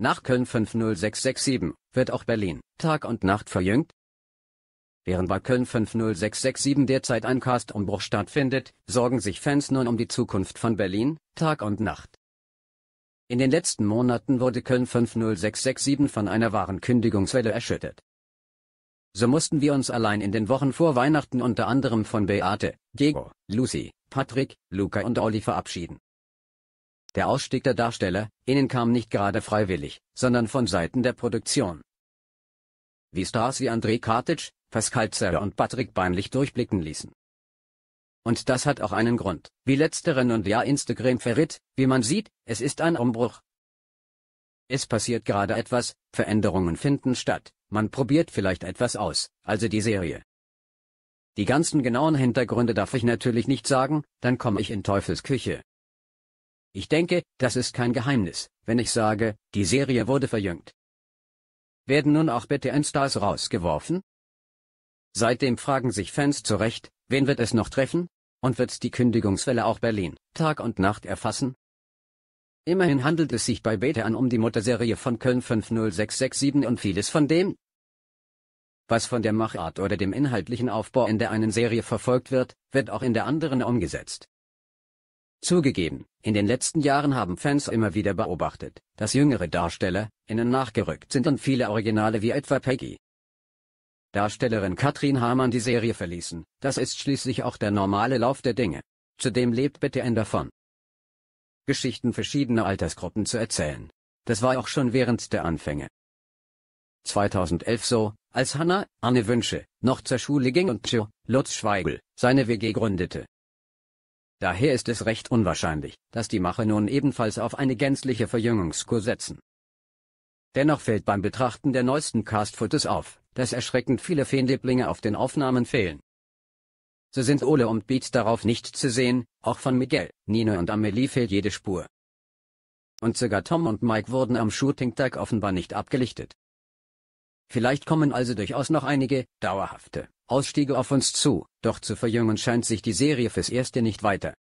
Nach Köln 50667 wird auch Berlin Tag und Nacht verjüngt. Während bei Köln 50667 derzeit ein Cast-Umbruch stattfindet, sorgen sich Fans nun um die Zukunft von Berlin Tag und Nacht. In den letzten Monaten wurde Köln 50667 von einer wahren Kündigungswelle erschüttert. So mussten wir uns allein in den Wochen vor Weihnachten unter anderem von Beate, Diego, Lucy, Patrick, Luca und Olli verabschieden. Der Ausstieg der Darsteller, DarstellerInnen kam nicht gerade freiwillig, sondern von Seiten der Produktion. Wie Stars wie André Kartic, Pascal Zerre und Patrick Beinlich durchblicken ließen. Und das hat auch einen Grund, wie letzteren und ja Instagram verritt, wie man sieht, es ist ein Umbruch. Es passiert gerade etwas, Veränderungen finden statt, man probiert vielleicht etwas aus, also die Serie. Die ganzen genauen Hintergründe darf ich natürlich nicht sagen, dann komme ich in Teufelsküche. Ich denke, das ist kein Geheimnis, wenn ich sage, die Serie wurde verjüngt. Werden nun auch btn stars rausgeworfen? Seitdem fragen sich Fans zu Recht, wen wird es noch treffen? Und wird die Kündigungswelle auch Berlin, Tag und Nacht erfassen? Immerhin handelt es sich bei BTN um die Mutterserie von Köln 50667 und vieles von dem, was von der Machart oder dem inhaltlichen Aufbau in der einen Serie verfolgt wird, wird auch in der anderen umgesetzt. Zugegeben, in den letzten Jahren haben Fans immer wieder beobachtet, dass jüngere Darsteller, innen nachgerückt sind und viele Originale wie etwa Peggy. Darstellerin Katrin Hamann die Serie verließen, das ist schließlich auch der normale Lauf der Dinge. Zudem lebt bitte Anne davon. Geschichten verschiedener Altersgruppen zu erzählen. Das war auch schon während der Anfänge. 2011 so, als Hannah, Anne Wünsche, noch zur Schule ging und Joe, Lutz Schweigel, seine WG gründete, Daher ist es recht unwahrscheinlich, dass die Macher nun ebenfalls auf eine gänzliche Verjüngungskur setzen. Dennoch fällt beim Betrachten der neuesten Cast-Fotos auf, dass erschreckend viele Feendeblinge auf den Aufnahmen fehlen. So sind Ole und Beat darauf nicht zu sehen, auch von Miguel, Nino und Amelie fehlt jede Spur. Und sogar Tom und Mike wurden am Shooting-Tag offenbar nicht abgelichtet. Vielleicht kommen also durchaus noch einige, dauerhafte, Ausstiege auf uns zu, doch zu verjüngen scheint sich die Serie fürs Erste nicht weiter.